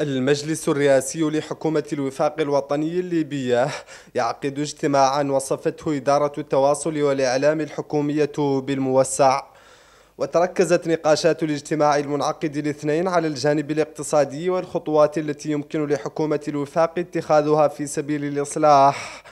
المجلس الرئاسي لحكومة الوفاق الوطني الليبية يعقد اجتماعا وصفته إدارة التواصل والإعلام الحكومية بالموسع وتركزت نقاشات الاجتماع المنعقد الاثنين على الجانب الاقتصادي والخطوات التي يمكن لحكومة الوفاق اتخاذها في سبيل الإصلاح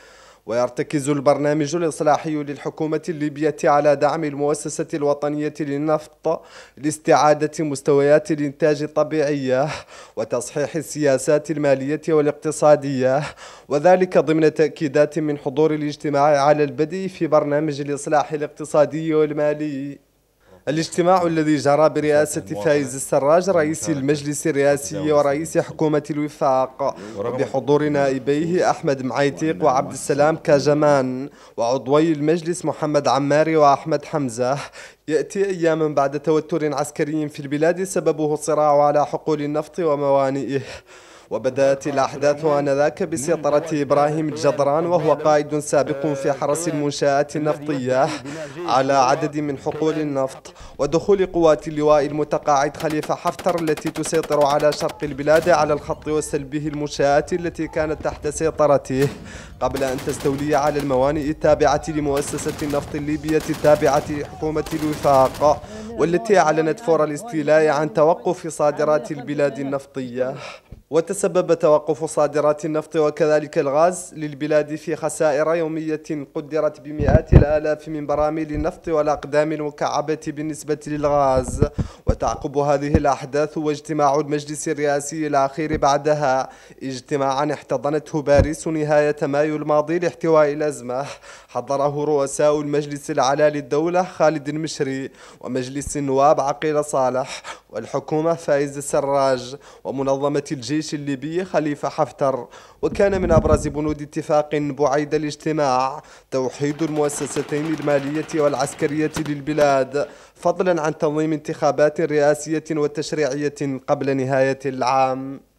ويرتكز البرنامج الإصلاحي للحكومة الليبية على دعم المؤسسة الوطنية للنفط لاستعادة مستويات الإنتاج الطبيعية وتصحيح السياسات المالية والاقتصادية وذلك ضمن تأكيدات من حضور الاجتماع على البدء في برنامج الإصلاح الاقتصادي والمالي الاجتماع الذي جرى برئاسة فايز السراج رئيس المجلس الرئاسي ورئيس حكومة الوفاق بحضور نائبيه أحمد معيتيق وعبد السلام كاجمان وعضوي المجلس محمد عماري وأحمد حمزة يأتي أياما بعد توتر عسكري في البلاد سببه الصراع على حقول النفط وموانئه وبدأت الأحداث آنذاك بسيطرة إبراهيم الجدران وهو قائد سابق في حرس المنشآت النفطية على عدد من حقول النفط ودخول قوات اللواء المتقاعد خليفة حفتر التي تسيطر على شرق البلاد على الخط وسلبه المنشآت التي كانت تحت سيطرته قبل أن تستولي على الموانئ التابعة لمؤسسة النفط الليبية التابعة لحكومة الوفاق والتي أعلنت فور الاستيلاء عن توقف صادرات البلاد النفطية وتسبب توقف صادرات النفط وكذلك الغاز للبلاد في خسائر يومية قدرت بمئات الآلاف من براميل النفط والأقدام المكعبة بالنسبة للغاز وتعقب هذه الأحداث واجتماع المجلس الرئاسي الأخير بعدها اجتماعا احتضنته باريس نهاية مايو الماضي لاحتواء الأزمة حضره رؤساء المجلس العلى للدولة خالد المشري ومجلس النواب عقيل صالح والحكومة فايز السراج ومنظمة الجيش الليبي خليفة حفتر وكان من أبرز بنود اتفاق بعيد الاجتماع توحيد المؤسستين المالية والعسكرية للبلاد فضلا عن تنظيم انتخابات رئاسية وتشريعية قبل نهاية العام